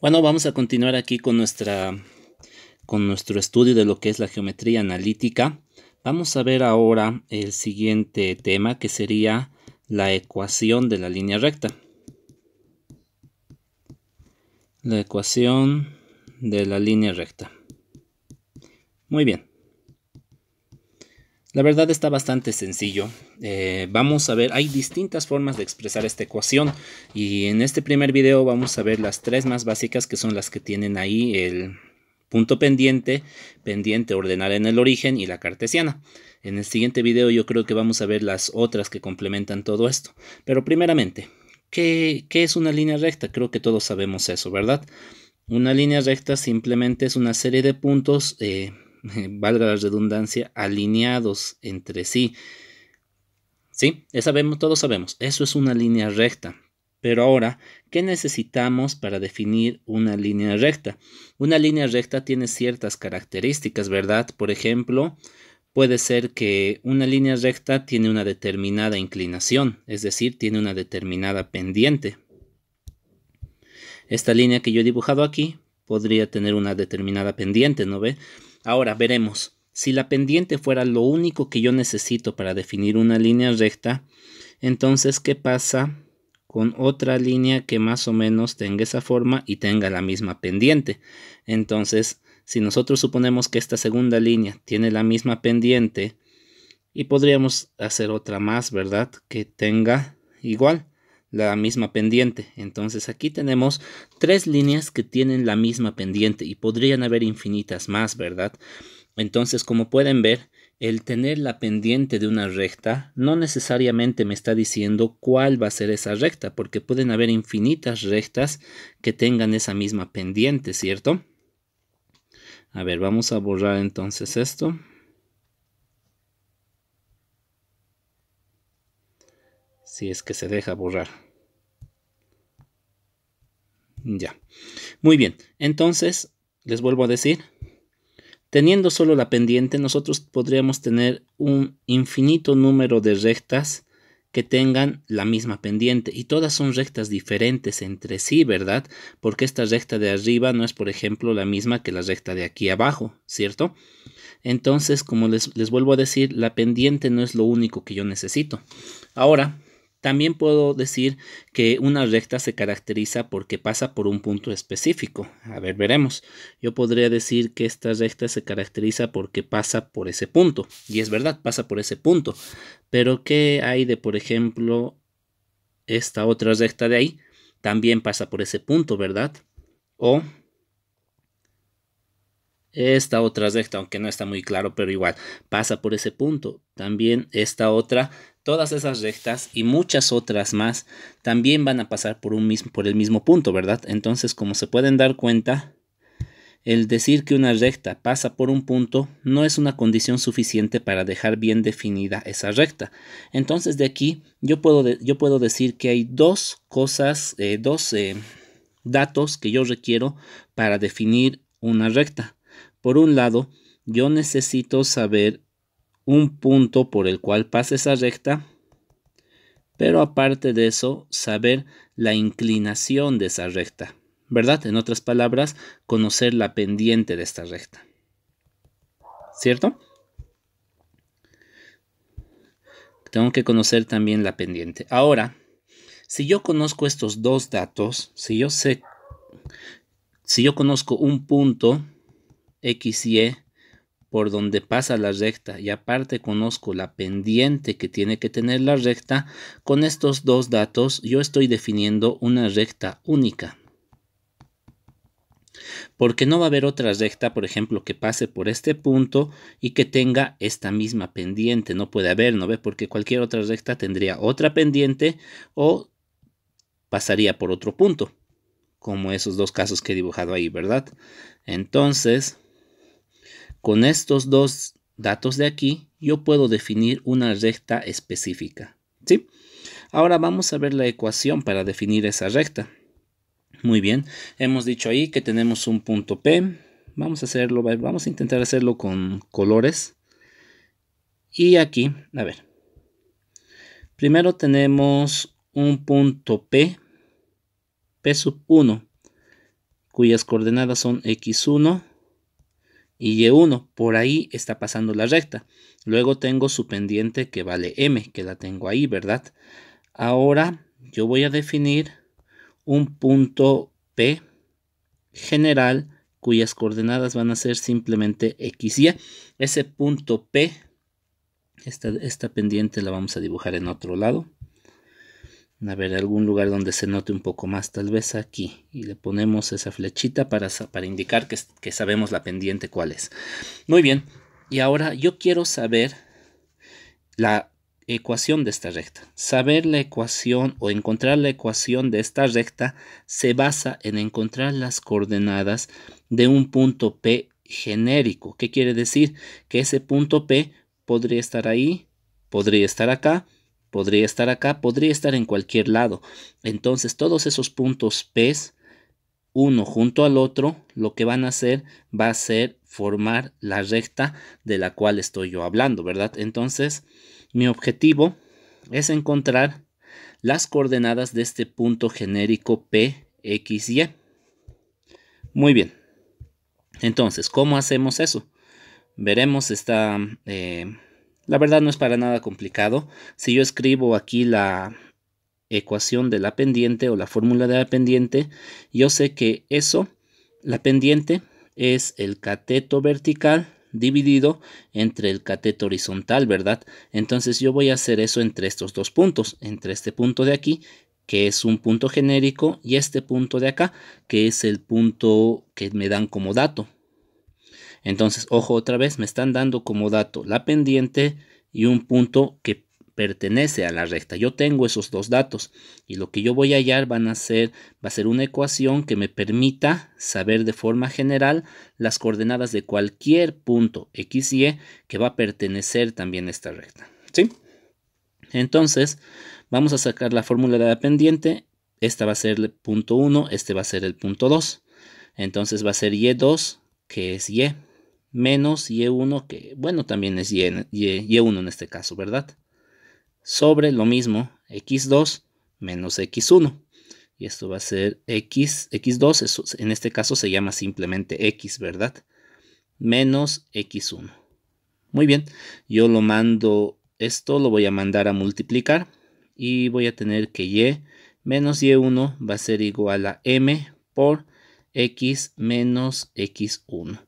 Bueno, vamos a continuar aquí con, nuestra, con nuestro estudio de lo que es la geometría analítica. Vamos a ver ahora el siguiente tema que sería la ecuación de la línea recta. La ecuación de la línea recta. Muy bien. La verdad está bastante sencillo. Eh, vamos a ver, hay distintas formas de expresar esta ecuación y en este primer video vamos a ver las tres más básicas que son las que tienen ahí el punto pendiente, pendiente ordenar en el origen y la cartesiana. En el siguiente video yo creo que vamos a ver las otras que complementan todo esto. Pero primeramente, ¿qué, es una línea recta? Creo que todos sabemos eso, ¿verdad? Una línea recta simplemente es una serie de puntos... Eh, valga la redundancia, alineados entre sí. ¿Sí? sabemos, todos sabemos, eso es una línea recta. Pero ahora, ¿qué necesitamos para definir una línea recta? Una línea recta tiene ciertas características, ¿verdad? Por ejemplo, puede ser que una línea recta tiene una determinada inclinación, es decir, tiene una determinada pendiente. Esta línea que yo he dibujado aquí podría tener una determinada pendiente, ¿no ve? Ahora veremos. Si la pendiente fuera lo único que yo necesito para definir una línea recta, entonces ¿qué pasa con otra línea que más o menos tenga esa forma y tenga la misma pendiente? Entonces, si nosotros suponemos que esta segunda línea tiene la misma pendiente, y podríamos hacer otra más, ¿verdad? Que tenga igual la misma pendiente. Entonces aquí tenemos tres líneas que tienen la misma pendiente y podrían haber infinitas más, ¿verdad? Entonces, como pueden ver, el tener la pendiente de una recta no necesariamente me está diciendo cuál va a ser esa recta, porque pueden haber infinitas rectas que tengan esa misma pendiente, ¿cierto? A ver, vamos a borrar entonces esto. Si es que se deja borrar. Ya. Muy bien. Entonces, les vuelvo a decir, teniendo solo la pendiente, nosotros podríamos tener un infinito número de rectas que tengan la misma pendiente y todas son rectas diferentes entre sí, ¿verdad? Porque esta recta de arriba no es, por ejemplo, la misma que la recta de aquí abajo, ¿cierto? Entonces, como les, les vuelvo a decir, la pendiente no es lo único que yo necesito. Ahora, también puedo decir que una recta se caracteriza porque pasa por un punto específico. A ver, veremos. Yo podría decir que esta recta se caracteriza porque pasa por ese punto. Y es verdad, pasa por ese punto. Pero ¿qué hay de, por ejemplo, esta otra recta de ahí? También pasa por ese punto, ¿verdad? O esta otra recta, aunque no está muy claro, pero igual pasa por ese punto. También esta otra, todas esas rectas y muchas otras más también van a pasar por, un mismo, por el mismo punto, ¿verdad? Entonces, como se pueden dar cuenta, el decir que una recta pasa por un punto no es una condición suficiente para dejar bien definida esa recta. Entonces de aquí yo puedo, yo puedo decir que hay dos cosas, eh, dos eh, datos que yo requiero para definir una recta. Por un lado, yo necesito saber un punto por el cual pasa esa recta, pero aparte de eso, saber la inclinación de esa recta, ¿verdad? En otras palabras, conocer la pendiente de esta recta. ¿Cierto? Tengo que conocer también la pendiente. Ahora, si yo conozco estos dos datos, si yo sé, si yo conozco un punto x XY e por donde pasa la recta y aparte conozco la pendiente que tiene que tener la recta, con estos dos datos yo estoy definiendo una recta única. Porque no va a haber otra recta, por ejemplo, que pase por este punto y que tenga esta misma pendiente. No puede haber, ¿no ve? Porque cualquier otra recta tendría otra pendiente o pasaría por otro punto. Como esos dos casos que he dibujado ahí, ¿verdad? Entonces, con estos dos datos de aquí, yo puedo definir una recta específica. ¿sí? Ahora vamos a ver la ecuación para definir esa recta. Muy bien, hemos dicho ahí que tenemos un punto P. Vamos a hacerlo, vamos a intentar hacerlo con colores. Y aquí, a ver. Primero tenemos un punto P, P sub 1, cuyas coordenadas son x1, y Y1, e por ahí está pasando la recta. Luego tengo su pendiente que vale M, que la tengo ahí, ¿verdad? Ahora yo voy a definir un punto P general cuyas coordenadas van a ser simplemente X Y. Ese punto P, esta, esta pendiente la vamos a dibujar en otro lado. A ver, algún lugar donde se note un poco más, tal vez aquí. Y le ponemos esa flechita para, indicar que, que sabemos la pendiente cuál es. Muy bien, y ahora yo quiero saber la ecuación de esta recta. Saber la ecuación o encontrar la ecuación de esta recta se basa en encontrar las coordenadas de un punto P genérico. ¿Qué quiere decir? Que ese punto P podría estar ahí, podría estar acá Podría estar acá, podría estar en cualquier lado. Entonces todos esos puntos P, uno junto al otro, lo que van a hacer va a ser formar la recta de la cual estoy yo hablando, ¿verdad? Entonces mi objetivo es encontrar las coordenadas de este punto genérico P, X, Y. E. Muy bien. Entonces, ¿cómo hacemos eso? Veremos esta... Eh, la verdad no es para nada complicado. Si yo escribo aquí la ecuación de la pendiente o la fórmula de la pendiente, yo sé que eso, la pendiente, es el cateto vertical dividido entre el cateto horizontal, ¿verdad? Entonces yo voy a hacer eso entre estos dos puntos, entre este punto de aquí, que es un punto genérico, y este punto de acá, que es el punto que me dan como dato, entonces, ojo otra vez, me están dando como dato la pendiente y un punto que pertenece a la recta. Yo tengo esos dos datos y lo que yo voy a hallar van a ser, va a ser una ecuación que me permita saber de forma general las coordenadas de cualquier punto x y e que va a pertenecer también a esta recta. ¿Sí? Entonces, vamos a sacar la fórmula de la pendiente. Esta va a ser el punto 1, este va a ser el punto 2. Entonces va a ser y2, que es y menos Y1 que, bueno, también es y, y, 1 en este caso, ¿verdad? Sobre lo mismo, X2 menos X1. Y esto va a ser X, X2, en este caso se llama simplemente X, ¿verdad? Menos X1. Muy bien, yo lo mando, esto lo voy a mandar a multiplicar y voy a tener que Y menos Y1 va a ser igual a M por X menos X1.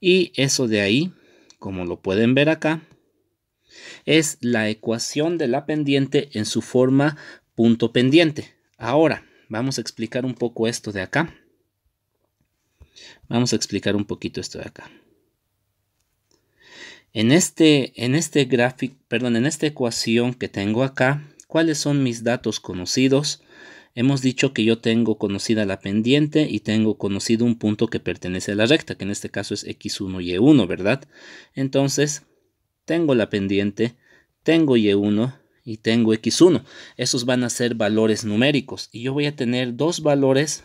Y eso de ahí, como lo pueden ver acá, es la ecuación de la pendiente en su forma punto pendiente. Ahora, vamos a explicar un poco esto de acá. Vamos a explicar un poquito esto de acá. En este, en este gráfico, perdón, en esta ecuación que tengo acá, ¿cuáles son mis datos conocidos? Hemos dicho que yo tengo conocida la pendiente y tengo conocido un punto que pertenece a la recta, que en este caso es x1, y1, e ¿verdad? Entonces, tengo la pendiente, tengo y1 y tengo x1. Esos van a ser valores numéricos y yo voy a tener dos valores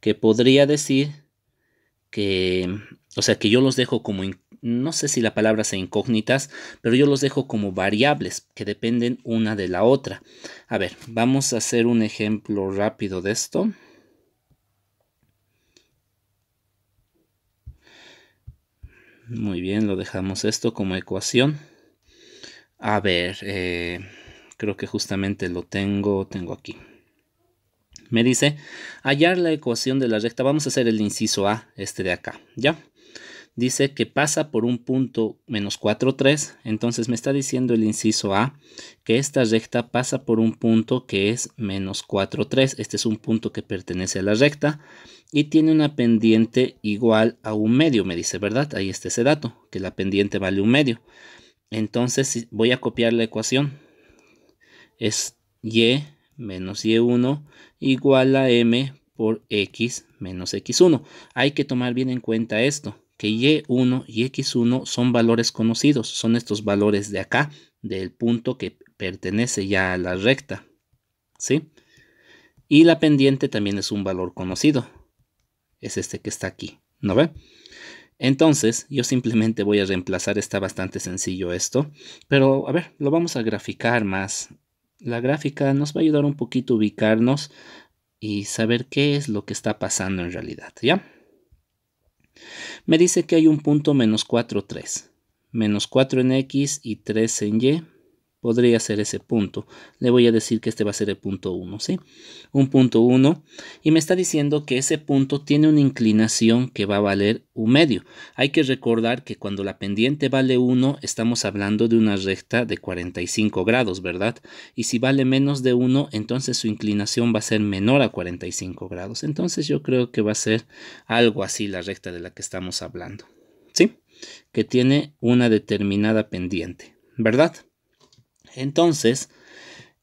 que podría decir que, o sea, que yo los dejo como, no sé si la palabra sea incógnitas, pero yo los dejo como variables que dependen una de la otra. A ver, vamos a hacer un ejemplo rápido de esto. Muy bien, lo dejamos esto como ecuación. A ver, eh, creo que justamente lo tengo, tengo aquí. Me dice, hallar la ecuación de la recta. Vamos a hacer el inciso A, este de acá, ¿ya? dice que pasa por un punto menos 4, 3, entonces me está diciendo el inciso A que esta recta pasa por un punto que es menos 4, 3, este es un punto que pertenece a la recta y tiene una pendiente igual a un medio, me dice, ¿verdad? Ahí está ese dato, que la pendiente vale un medio. Entonces voy a copiar la ecuación, es y menos y1 igual a m por x menos x1. Hay que tomar bien en cuenta esto que Y1 y X1 son valores conocidos, son estos valores de acá, del punto que pertenece ya a la recta, ¿sí? Y la pendiente también es un valor conocido, es este que está aquí, ¿no ve? Entonces, yo simplemente voy a reemplazar, está bastante sencillo esto, pero a ver, lo vamos a graficar más. La gráfica nos va a ayudar un poquito a ubicarnos y saber qué es lo que está pasando en realidad, ¿ya? Me dice que hay un punto menos 4, 3. Menos 4 en X y 3 en Y podría ser ese punto. Le voy a decir que este va a ser el punto 1, ¿sí? Un punto 1 y me está diciendo que ese punto tiene una inclinación que va a valer un medio. Hay que recordar que cuando la pendiente vale 1 estamos hablando de una recta de 45 grados, ¿verdad? Y si vale menos de 1 entonces su inclinación va a ser menor a 45 grados. Entonces yo creo que va a ser algo así la recta de la que estamos hablando, ¿sí? Que tiene una determinada pendiente, ¿verdad? Entonces,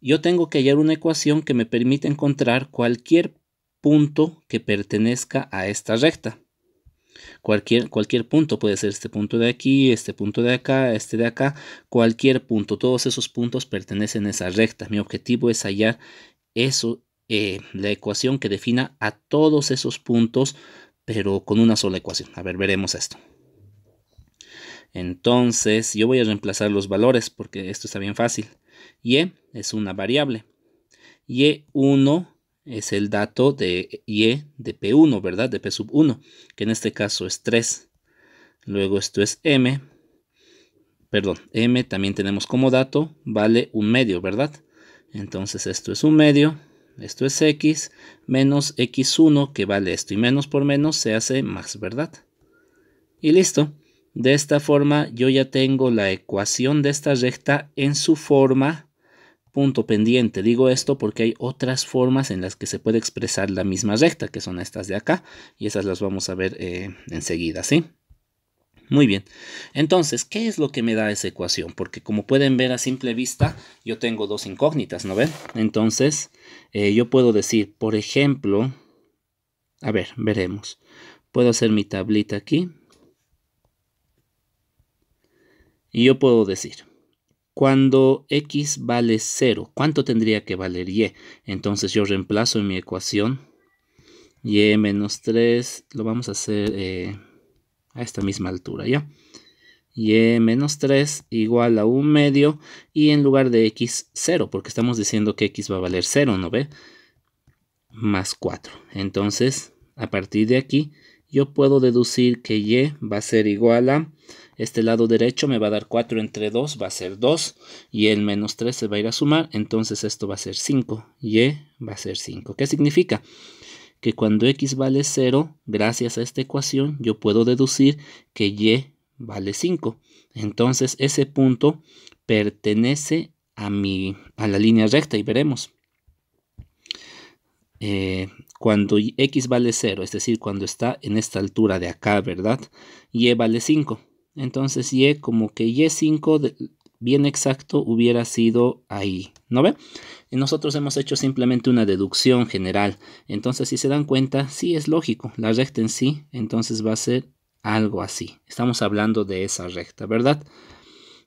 yo tengo que hallar una ecuación que me permita encontrar cualquier punto que pertenezca a esta recta. Cualquier, cualquier punto, puede ser este punto de aquí, este punto de acá, este de acá, cualquier punto, todos esos puntos pertenecen a esa recta. Mi objetivo es hallar eso, eh, la ecuación que defina a todos esos puntos, pero con una sola ecuación. A ver, veremos esto. Entonces yo voy a reemplazar los valores porque esto está bien fácil. Y es una variable. Y1 es el dato de Y de P1, ¿verdad? De P sub 1, que en este caso es 3. Luego esto es M. Perdón, M también tenemos como dato, vale un medio, ¿verdad? Entonces esto es un medio, esto es X, menos X1 que vale esto. Y menos por menos se hace más, ¿verdad? Y listo. De esta forma yo ya tengo la ecuación de esta recta en su forma punto pendiente. Digo esto porque hay otras formas en las que se puede expresar la misma recta, que son estas de acá, y esas las vamos a ver eh, enseguida, ¿sí? Muy bien, entonces, ¿qué es lo que me da esa ecuación? Porque como pueden ver a simple vista, yo tengo dos incógnitas, ¿no ven? Entonces, eh, yo puedo decir, por ejemplo, a ver, veremos. Puedo hacer mi tablita aquí, y yo puedo decir, cuando x vale 0, ¿cuánto tendría que valer y? Entonces yo reemplazo en mi ecuación y menos 3, lo vamos a hacer eh, a esta misma altura, ¿ya? y menos 3 igual a un medio y en lugar de x 0 porque estamos diciendo que x va a valer 0, ¿no ve? Más 4. Entonces, a partir de aquí, yo puedo deducir que y va a ser igual a este lado derecho me va a dar 4 entre 2, va a ser 2. Y el menos 3 se va a ir a sumar, entonces esto va a ser 5. Y e va a ser 5. ¿Qué significa? Que cuando x vale 0, gracias a esta ecuación, yo puedo deducir que y vale 5. Entonces ese punto pertenece a, mi, a la línea recta y veremos. Eh, cuando x vale 0, es decir, cuando está en esta altura de acá, ¿verdad? y e vale 5. Entonces Y e, como que Y5 e bien exacto hubiera sido ahí, ¿no ve? Nosotros hemos hecho simplemente una deducción general. Entonces, si se dan cuenta, sí es lógico. La recta en sí, entonces va a ser algo así. Estamos hablando de esa recta, ¿verdad?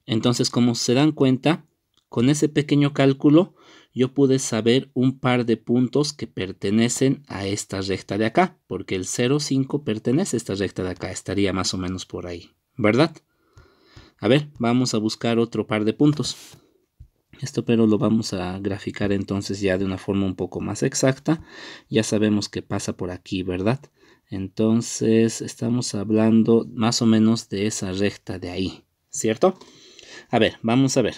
Entonces, como se dan cuenta, con ese pequeño cálculo, yo pude saber un par de puntos que pertenecen a esta recta de acá, porque el 0,5 pertenece a esta recta de acá, estaría más o menos por ahí. ¿verdad? A ver, vamos a buscar otro par de puntos. Esto pero lo vamos a graficar entonces ya de una forma un poco más exacta. Ya sabemos que pasa por aquí, ¿verdad? Entonces estamos hablando más o menos de esa recta de ahí, ¿cierto? A ver, vamos a ver.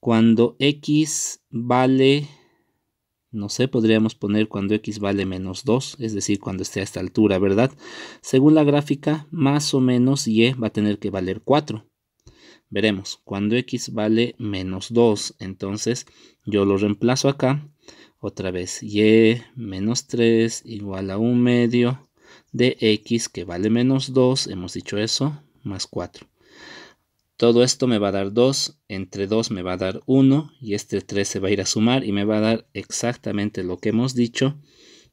Cuando x vale no sé, podríamos poner cuando x vale menos 2, es decir, cuando esté a esta altura, ¿verdad? Según la gráfica, más o menos y va a tener que valer 4. Veremos, cuando x vale menos 2, entonces yo lo reemplazo acá, otra vez, y menos 3 igual a un medio de x que vale menos 2, hemos dicho eso, más 4. Todo esto me va a dar 2, entre 2 me va a dar 1 y este 3 se va a ir a sumar y me va a dar exactamente lo que hemos dicho,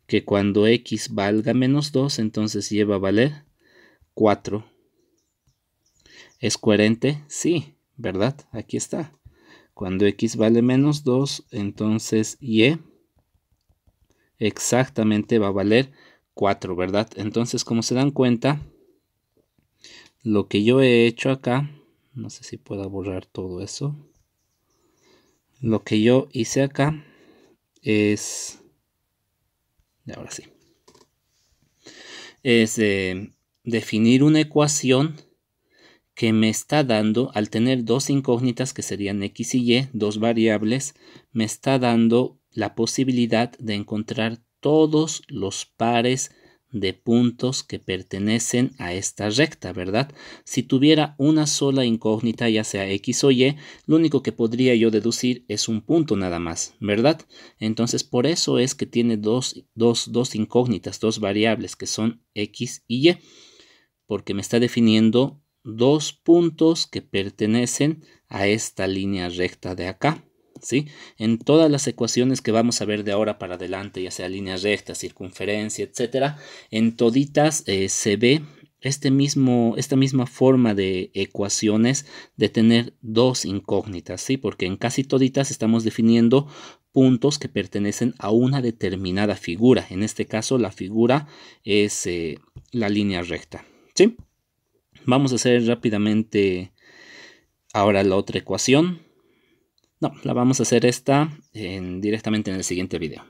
que cuando x valga menos 2, entonces y va a valer 4. ¿Es coherente? Sí, ¿verdad? Aquí está. Cuando x vale menos 2, entonces y exactamente va a valer 4, ¿verdad? Entonces, como se dan cuenta, lo que yo he hecho acá no sé si pueda borrar todo eso lo que yo hice acá es ahora sí es eh, definir una ecuación que me está dando al tener dos incógnitas que serían x y y dos variables me está dando la posibilidad de encontrar todos los pares de puntos que pertenecen a esta recta, ¿verdad? Si tuviera una sola incógnita, ya sea X o Y, lo único que podría yo deducir es un punto nada más, ¿verdad? Entonces, por eso es que tiene dos, incógnitas, dos variables que son X y Y, porque me está definiendo dos puntos que pertenecen a esta línea recta de acá. ¿sí? En todas las ecuaciones que vamos a ver de ahora para adelante, ya sea líneas rectas, circunferencia, etc. en toditas eh, se ve este mismo, esta misma forma de ecuaciones de tener dos incógnitas, ¿sí? Porque en casi toditas estamos definiendo puntos que pertenecen a una determinada figura. En este caso, la figura es eh, la línea recta, ¿sí? Vamos a hacer rápidamente ahora la otra ecuación. No, la vamos a hacer esta directamente en el siguiente video.